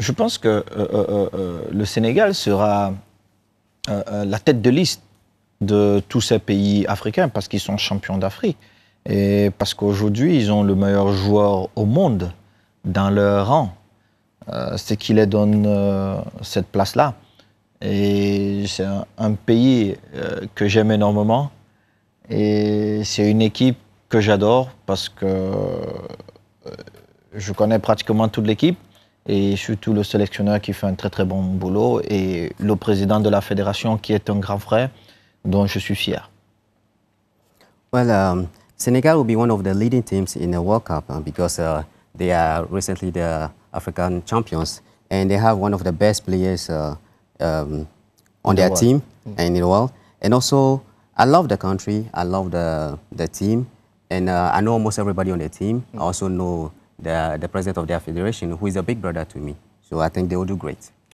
je pense que euh, euh, euh, le Sénégal sera la tête de liste de tous ces pays africains parce qu'ils sont champions d'Afrique et parce qu'aujourd'hui, ils ont le meilleur joueur au monde dans leur rang. Euh, c'est qui les donne cette place-là. Et c'est un, pays que j'aime énormément. Et c'est une équipe que j'adore parce que je connais pratiquement toute l'équipe. Et surtout le sélectionneur qui fait un très très bon boulot et le président de la fédération qui est un grand frère dont je suis fier. Well, um, Senegal will be one of the leading teams in the World Cup uh, because uh, they are recently the African champions and they have one of the best players uh, um, on their team mm. and in the world. And also, I love the country. I love the the team, and I know almost everybody on the team. Mm. I also know the, the president of their federation, who is a big brother to me. So I think they will do great.